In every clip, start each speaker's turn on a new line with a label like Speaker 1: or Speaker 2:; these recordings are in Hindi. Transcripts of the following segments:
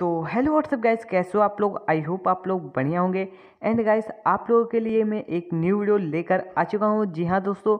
Speaker 1: तो हेलो व्हाट्सअप गाइस कैसे हो आप लोग आई होप आप लोग बढ़िया होंगे एंड गाइस आप लोगों के लिए मैं एक न्यू वीडियो लेकर आ चुका हूँ जी हाँ दोस्तों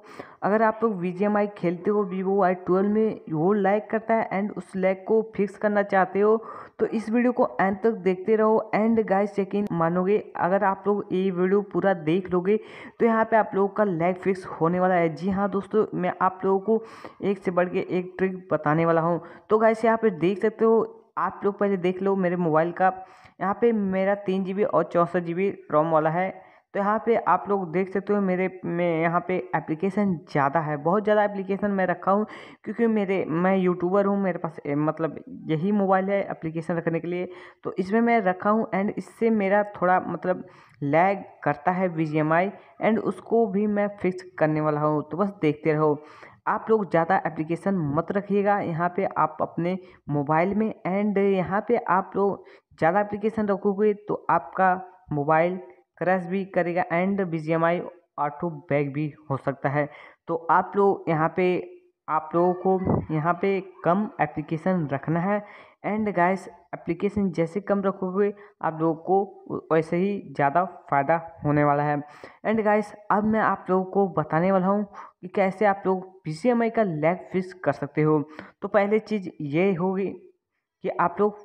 Speaker 1: अगर आप लोग वी खेलते हो वीवो आई ट्वेल्व में वो लैग करता है एंड उस लैग को फिक्स करना चाहते हो तो इस वीडियो को एंड तक देखते रहो एंड गाइस यकीन मानोगे अगर आप लोग ये वीडियो पूरा देख लोगे तो यहाँ पर आप लोगों का लैग फिक्स होने वाला है जी हाँ दोस्तों मैं आप लोगों को एक से बढ़ के एक ट्रिक बताने वाला हूँ तो गाइस यहाँ पर देख सकते हो आप लोग पहले देख लो मेरे मोबाइल का यहाँ पे मेरा तीन जी बी और चौंसठ जी बी रोम वाला है तो यहाँ पे आप लोग देख सकते हो मेरे में यहाँ पे एप्लीकेशन ज़्यादा है बहुत ज़्यादा एप्लीकेशन मैं रखा हूँ क्योंकि मेरे मैं यूट्यूबर हूँ मेरे पास मतलब यही मोबाइल है एप्लीकेशन रखने के लिए तो इसमें मैं रखा हूँ एंड इससे मेरा थोड़ा मतलब लैग करता है बी एंड उसको भी मैं फिक्स करने वाला हूँ तो बस देखते रहो आप लोग ज़्यादा एप्लीकेशन मत रखिएगा यहाँ पे आप अपने मोबाइल में एंड यहाँ पे आप लोग ज़्यादा एप्लीकेशन रखोगे तो आपका मोबाइल क्रैश भी करेगा and B G M I auto bag भी हो सकता है तो आप लोग यहाँ पे आप लोगों को यहाँ पे कम एप्लीकेशन रखना है एंड गाइस एप्लीकेशन जैसे कम रखोगे आप लोगों को वैसे ही ज़्यादा फ़ायदा होने वाला है एंड गाइस अब मैं आप लोगों को बताने वाला हूँ कि कैसे आप लोग पी का लैग फिक्स कर सकते हो तो पहले चीज़ ये होगी कि आप लोग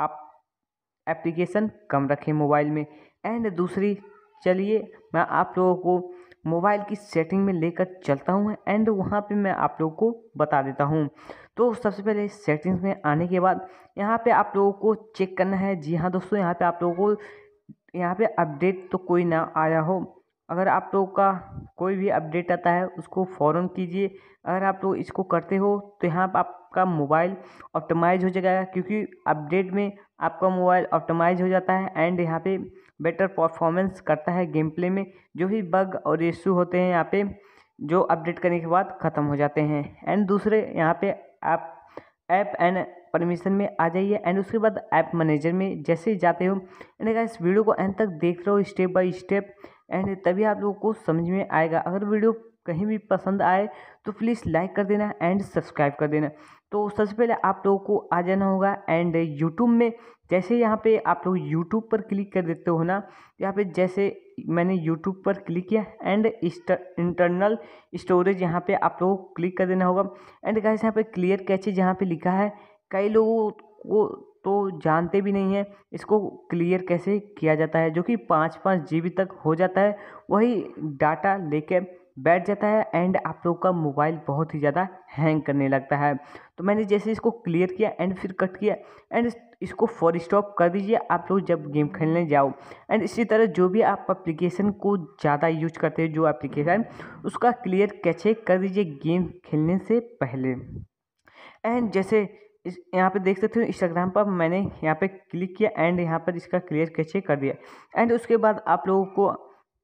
Speaker 1: आप एप्लीकेशन कम रखें मोबाइल में एंड दूसरी चलिए मैं आप लोगों को मोबाइल की सेटिंग में लेकर चलता हूँ एंड वहाँ पे मैं आप लोगों को बता देता हूँ तो सबसे पहले सेटिंग्स में आने के बाद यहाँ पे आप लोगों को चेक करना है जी हाँ दोस्तों यहाँ पे आप लोगों को यहाँ पे अपडेट तो कोई ना आया हो अगर आप लोगों का कोई भी अपडेट आता है उसको फॉरन कीजिए अगर आप लोग इसको करते हो तो यहाँ पर आपका मोबाइल ऑप्टोमाइज़ हो जाएगा क्योंकि अपडेट में आपका मोबाइल ऑप्टोमाइज़ हो जाता है एंड यहाँ पे बेटर परफॉर्मेंस करता है गेम प्ले में जो भी बग और इशू होते हैं यहाँ पे जो अपडेट करने के बाद ख़त्म हो जाते हैं एंड दूसरे यहाँ पे ऐप ऐप एंड परमिशन में आ जाइए एंड उसके बाद ऐप मैनेजर में जैसे ही जाते हो एंड इस वीडियो को एंड तक देख रहे हो स्टेप बाय स्टेप एंड तभी आप लोगों को समझ में आएगा अगर वीडियो कहीं भी पसंद आए तो प्लीज़ लाइक कर देना एंड सब्सक्राइब कर देना तो सबसे पहले आप लोगों को आ जाना होगा एंड यूट्यूब में जैसे यहाँ पे आप लोग यूट्यूब पर क्लिक कर देते हो ना यहाँ पे जैसे मैंने यूट्यूब पर क्लिक किया एंड इंटरनल स्टोरेज यहाँ पे आप लोगों को क्लिक कर देना होगा एंड कैसे यहाँ पे क्लियर कैचे जहाँ पे लिखा है कई लोगों को तो जानते भी नहीं है इसको क्लियर कैसे किया जाता है जो कि पाँच पाँच जी तक हो जाता है वही डाटा लेके बैठ जाता है एंड आप लोग का मोबाइल बहुत ही ज़्यादा हैंग करने लगता है तो मैंने जैसे इसको क्लियर किया एंड फिर कट किया एंड इसको फॉर स्टॉप कर दीजिए आप लोग जब गेम खेलने जाओ एंड इसी तरह जो भी आप एप्लीकेशन को ज़्यादा यूज करते हैं जो एप्लीकेशन उसका क्लियर कैचे कर दीजिए गेम खेलने से पहले एंड जैसे इस यहाँ पर देख सकते हो इंस्टाग्राम पर मैंने यहाँ पे क्लिक किया एंड यहाँ पर इसका क्लियर कैचे कर दिया एंड उसके बाद आप लोगों को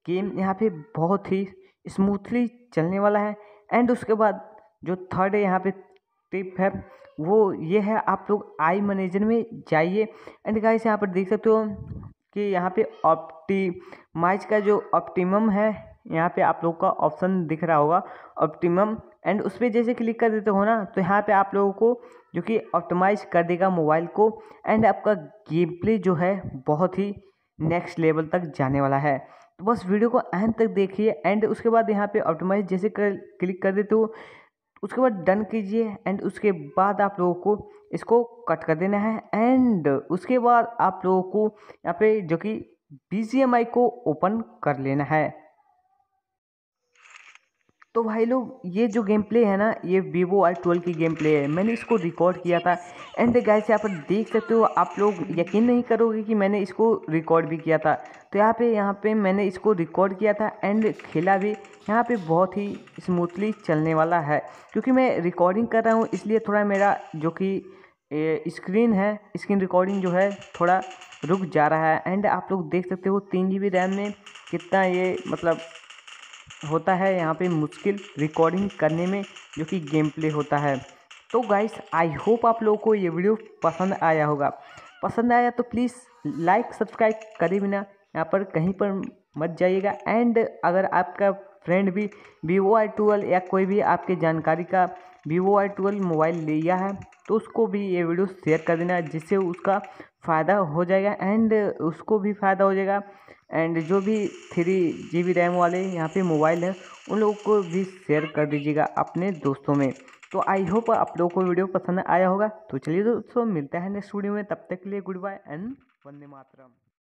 Speaker 1: गेम यहाँ पे बहुत ही स्मूथली चलने वाला है एंड उसके बाद जो थर्ड है यहाँ पे टिप है वो ये है आप लोग आई मैनेजर में जाइए एंड गाइस यहाँ पर देख सकते हो कि यहाँ पे ऑप्टीमाइज का जो ऑप्टिमम है यहाँ पे आप लोग का ऑप्शन दिख रहा होगा ऑप्टिमम एंड उस पर जैसे क्लिक कर देते हो ना तो यहाँ पे आप लोगों को जो कि ऑप्टिमाइज कर देगा मोबाइल को एंड आपका गेम प्ले जो है बहुत ही नेक्स्ट लेवल तक जाने वाला है बस वीडियो को एंड तक देखिए एंड उसके बाद यहाँ पे ऑप्टिमाइज जैसे कर क्लिक कर देते हो उसके बाद डन कीजिए एंड उसके बाद आप लोगों को इसको कट कर देना है एंड उसके बाद आप लोगों को यहाँ पे जो कि बी को ओपन कर लेना है तो भाई लोग ये जो गेम प्ले है ना ये वीवो आई ट्वेल्व की गेम प्ले है मैंने इसको रिकॉर्ड किया था एंड गाइस यहाँ पर देख सकते हो आप लोग यकीन नहीं करोगे कि मैंने इसको रिकॉर्ड भी किया था तो यहाँ पे यहाँ पे मैंने इसको रिकॉर्ड किया था एंड खेला भी यहाँ पे बहुत ही स्मूथली चलने वाला है क्योंकि मैं रिकॉर्डिंग कर रहा हूँ इसलिए थोड़ा मेरा जो कि स्क्रीन है स्क्रीन रिकॉर्डिंग जो है थोड़ा रुक जा रहा है एंड आप लोग देख सकते हो तीन जी बी रैम में कितना ये मतलब होता है यहाँ पे मुश्किल रिकॉर्डिंग करने में जो कि गेम प्ले होता है तो गाइस आई होप आप लोगों को ये वीडियो पसंद आया होगा पसंद आया तो प्लीज़ लाइक सब्सक्राइब करें बिना यहाँ पर कहीं पर मत जाइएगा एंड अगर आपका फ्रेंड भी वीवो आई ट्वेल्व या कोई भी आपके जानकारी का वीवो आई ट्वेल्व मोबाइल लिया है तो उसको भी ये वीडियो शेयर कर देना जिससे उसका फ़ायदा हो जाएगा एंड उसको भी फ़ायदा हो जाएगा एंड जो भी थ्री जी बी रैम वाले यहाँ पे मोबाइल हैं उन लोगों को भी शेयर कर दीजिएगा अपने दोस्तों में तो आई होप आप लोगों को वीडियो पसंद आया होगा तो चलिए दोस्तों मिलता है नेक्स्ट वीडियो में तब तक के लिए good bye and Vande Mataram